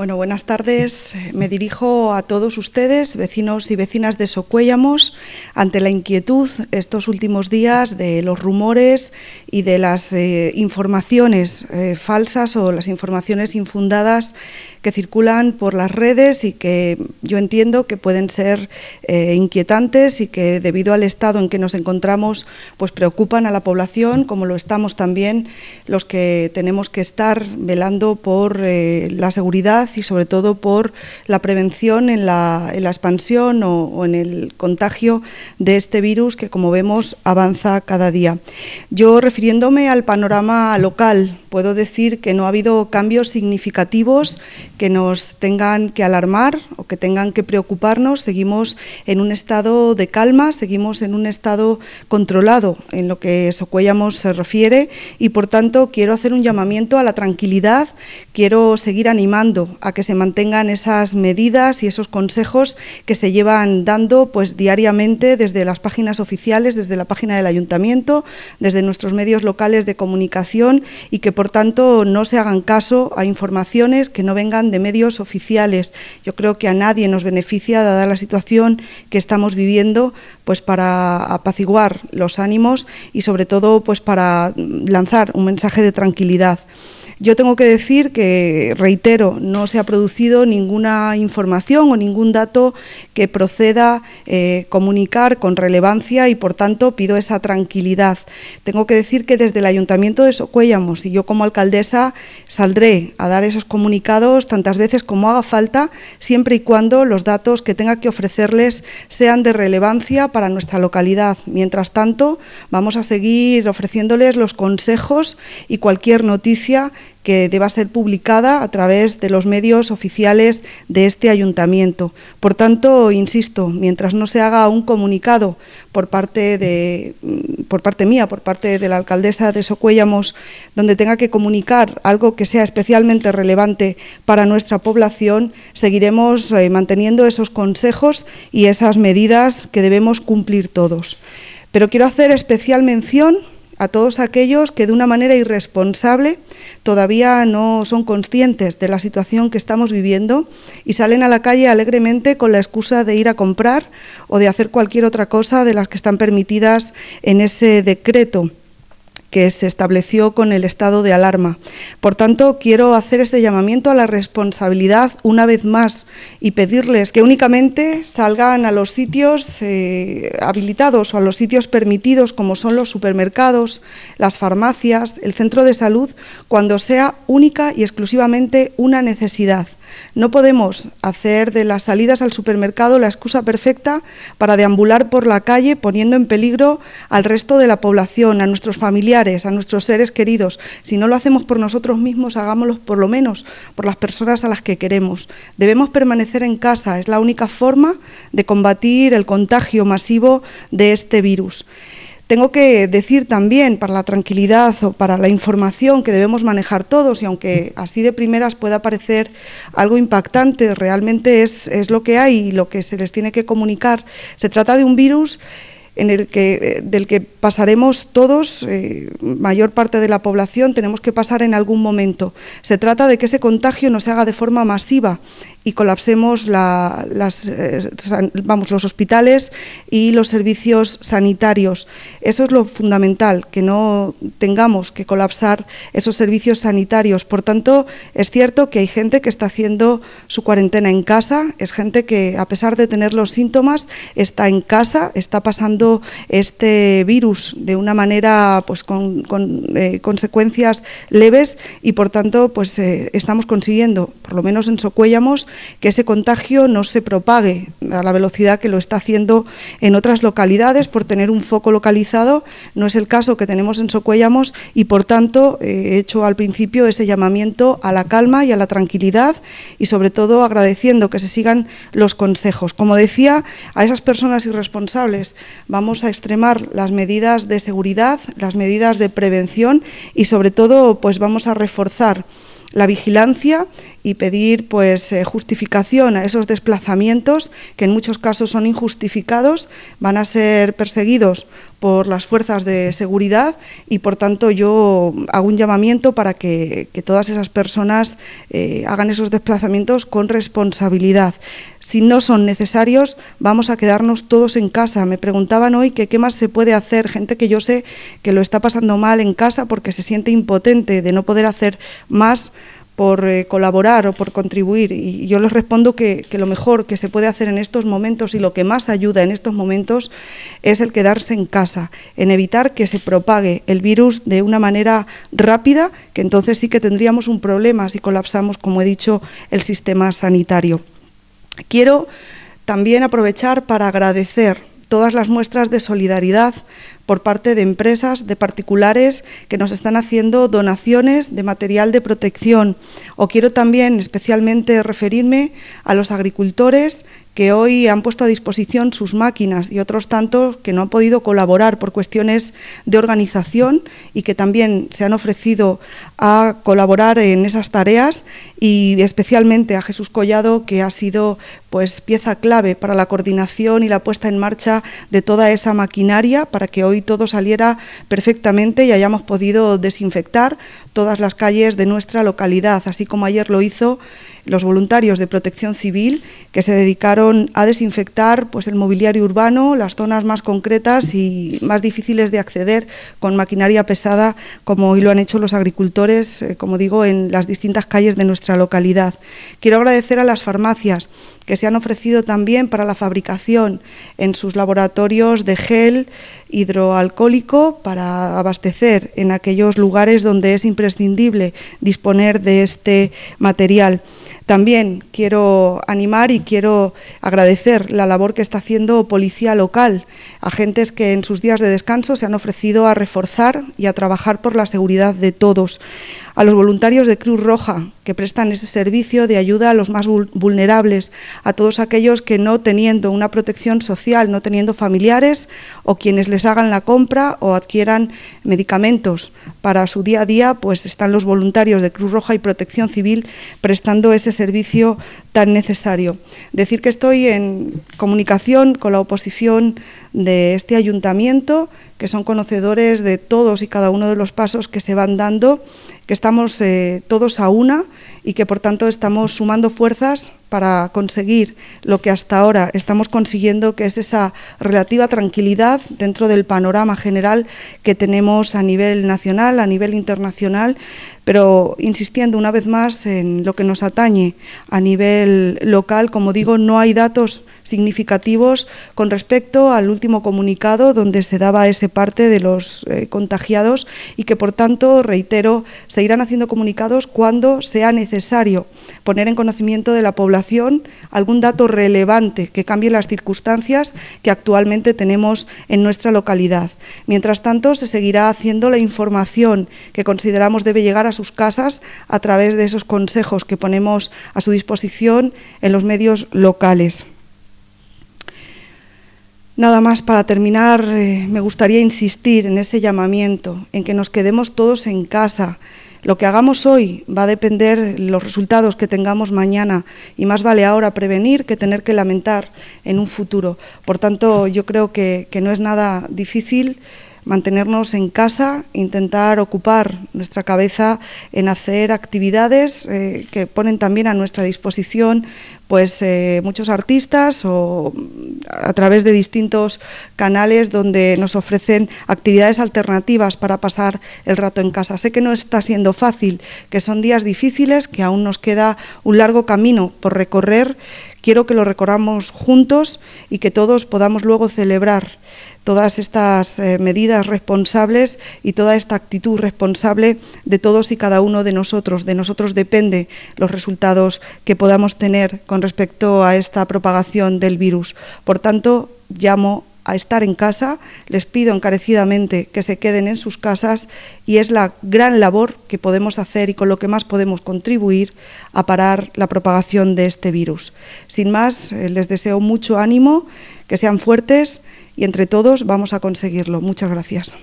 Bueno, buenas tardes. Me dirijo a todos ustedes, vecinos y vecinas de Socuéllamos, ante la inquietud estos últimos días de los rumores y de las eh, informaciones eh, falsas o las informaciones infundadas que circulan por las redes y que yo entiendo que pueden ser eh, inquietantes y que debido al estado en que nos encontramos, pues preocupan a la población, como lo estamos también los que tenemos que estar velando por la seguridad y sobre todo por la prevención en la, expansión o, o, en el contagio de este virus que, como vemos, avanza cada día. Yo, refiriéndome al panorama local, puedo decir que no ha habido cambios significativos que nos tengan que alarmar o que tengan que preocuparnos. Seguimos en un estado de calma, seguimos en un estado controlado en lo que Socuellamos se refiere y, por tanto, quiero hacer un llamamiento a la tranquilidad, quiero seguir animando a que se mantengan esas medidas y esos consejos que se llevan dando pues diariamente desde las páginas oficiales, desde la página del ayuntamiento, desde nuestros medios locales de comunicación y que por tanto no se hagan caso a informaciones que no vengan de medios oficiales. Yo creo que a nadie nos beneficia dada la situación que estamos viviendo, pues para apaciguar los ánimos y sobre todo pues para lanzar un mensaje de tranquilidad. Yo tengo que decir que, reitero, no se ha producido ninguna información o ningún dato que proceda eh, comunicar con relevancia y, por tanto, pido esa tranquilidad. Tengo que decir que desde el Ayuntamiento de Socuéllamos y yo como alcaldesa saldré a dar esos comunicados tantas veces como haga falta, siempre y cuando los datos que tenga que ofrecerles sean de relevancia para nuestra localidad. Mientras tanto, vamos a seguir ofreciéndoles los consejos y cualquier noticia que deba ser publicada a través de los medios oficiales de este ayuntamiento. Por tanto, insisto, mientras no se haga un comunicado por parte, de, mm, por parte mía, por parte de la alcaldesa de Socuéllamos, donde tenga que comunicar algo que sea especialmente relevante para nuestra población, seguiremos eh, manteniendo esos consejos y esas medidas que debemos cumplir todos. Pero quiero hacer especial mención a todos aquellos que de una manera irresponsable todavía no son conscientes de la situación que estamos viviendo y salen a la calle alegremente con la excusa de ir a comprar o de hacer cualquier otra cosa de las que están permitidas en ese decreto que se estableció con el estado de alarma. Por tanto, quiero hacer ese llamamiento a la responsabilidad una vez más y pedirles que únicamente salgan a los sitios eh, habilitados o a los sitios permitidos, como son los supermercados, las farmacias, el centro de salud, cuando sea única y exclusivamente una necesidad. No podemos hacer de las salidas al supermercado la excusa perfecta para deambular por la calle poniendo en peligro al resto de la población, a nuestros familiares, a nuestros seres queridos. Si no lo hacemos por nosotros mismos, hagámoslo por lo menos por las personas a las que queremos. Debemos permanecer en casa, es la única forma de combatir el contagio masivo de este virus. Tengo que decir también, para la tranquilidad o para la información que debemos manejar todos, y aunque así de primeras pueda parecer algo impactante, realmente es, lo que hay y lo que se les tiene que comunicar. Se trata de un virus en el que, eh, del que pasaremos todos, eh, mayor parte de la población, tenemos que pasar en algún momento. Se trata de que ese contagio no se haga de forma masiva y colapsemos las, eh, vamos, los hospitales y los servicios sanitarios. Eso es lo fundamental, que no tengamos que colapsar esos servicios sanitarios. Por tanto, es cierto que hay gente que está haciendo su cuarentena en casa, es gente que a pesar de tener los síntomas está en casa, está pasando este virus de una manera pues con, eh, consecuencias leves y por tanto pues eh, estamos consiguiendo, por lo menos en Socuéllamos, que ese contagio no se propague a la velocidad que lo está haciendo en otras localidades por tener un foco localizado. No es el caso que tenemos en Socuellamos y, por tanto, eh, he hecho al principio ese llamamiento a la calma y a la tranquilidad y, sobre todo, agradeciendo que se sigan los consejos. Como decía, a esas personas irresponsables vamos a extremar las medidas de seguridad, las medidas de prevención y, sobre todo, pues vamos a reforzar la vigilancia y pedir pues eh, justificación a esos desplazamientos que en muchos casos son injustificados, van a ser perseguidos por las fuerzas de seguridad y por tanto yo hago un llamamiento para que, todas esas personas eh, hagan esos desplazamientos con responsabilidad. Si no son necesarios, vamos a quedarnos todos en casa. Me preguntaban hoy que qué más se puede hacer, gente que yo sé que lo está pasando mal en casa porque se siente impotente de no poder hacer más por eh, colaborar o por contribuir. Y yo les respondo que, lo mejor que se puede hacer en estos momentos y lo que más ayuda en estos momentos es el quedarse en casa, en evitar que se propague el virus de una manera rápida, que entonces sí que tendríamos un problema si colapsamos, como he dicho, el sistema sanitario. Quiero también aprovechar para agradecer todas las muestras de solidaridad por parte de empresas, de particulares que nos están haciendo donaciones de material de protección. O quiero también especialmente referirme a los agricultores que hoy han puesto a disposición sus máquinas y otros tantos que no han podido colaborar por cuestiones de organización y que también se han ofrecido a colaborar en esas tareas y especialmente a Jesús Collado que ha sido pues pieza clave para la coordinación y la puesta en marcha de toda esa maquinaria para que hoy todo saliera perfectamente y hayamos podido desinfectar todas las calles de nuestra localidad, así como ayer lo hizo los voluntarios de protección civil que se dedicaron a desinfectar pues, el mobiliario urbano, las zonas más concretas y más difíciles de acceder con maquinaria pesada, como hoy lo han hecho los agricultores, eh, como digo, en las distintas calles de nuestra localidad. Quiero agradecer a las farmacias que se han ofrecido también para la fabricación en sus laboratorios de gel hidroalcohólico para abastecer en aquellos lugares donde es imprescindible disponer de este material. También quiero animar y quiero agradecer la labor que está haciendo Policía Local, agentes que en sus días de descanso se han ofrecido a reforzar y a trabajar por la seguridad de todos a los voluntarios de Cruz Roja que prestan ese servicio de ayuda a los más vulnerables, a todos aquellos que no teniendo una protección social, no teniendo familiares o quienes les hagan la compra o adquieran medicamentos para su día a día, pues están los voluntarios de Cruz Roja y Protección Civil prestando ese servicio tan necesario. Decir que estoy en comunicación con la oposición de este ayuntamiento, que son conocedores de todos y cada uno de los pasos que se van dando que estamos eh, todos a una y que por tanto estamos sumando fuerzas para conseguir lo que hasta ahora estamos consiguiendo, que es esa relativa tranquilidad dentro del panorama general que tenemos a nivel nacional, a nivel internacional, pero insistiendo una vez más en lo que nos atañe a nivel local, como digo, no hay datos significativos con respecto al último comunicado donde se daba ese parte de los eh, contagiados y que por tanto, reitero, se se irán haciendo comunicados cuando sea necesario poner en conocimiento de la población algún dato relevante que cambie las circunstancias que actualmente tenemos en nuestra localidad. Mientras tanto, se seguirá haciendo la información que consideramos debe llegar a sus casas a través de esos consejos que ponemos a su disposición en los medios locales. Nada más para terminar, eh, me gustaría insistir en ese llamamiento, en que nos quedemos todos en casa, lo que hagamos hoy va a depender de los resultados que tengamos mañana y más vale ahora prevenir que tener que lamentar en un futuro. Por tanto, yo creo que, que no es nada difícil mantenernos en casa, intentar ocupar nuestra cabeza en hacer actividades eh, que ponen también a nuestra disposición pues eh, muchos artistas o mm, a través de distintos canales donde nos ofrecen actividades alternativas para pasar el rato en casa. Sé que no está siendo fácil, que son días difíciles, que aún nos queda un largo camino por recorrer Quiero que lo recordamos juntos y que todos podamos luego celebrar todas estas eh, medidas responsables y toda esta actitud responsable de todos y cada uno de nosotros. De nosotros depende los resultados que podamos tener con respecto a esta propagación del virus. Por tanto, llamo a estar en casa, les pido encarecidamente que se queden en sus casas y es la gran labor que podemos hacer y con lo que más podemos contribuir a parar la propagación de este virus. Sin más, eh, les deseo mucho ánimo, que sean fuertes y entre todos vamos a conseguirlo. Muchas gracias.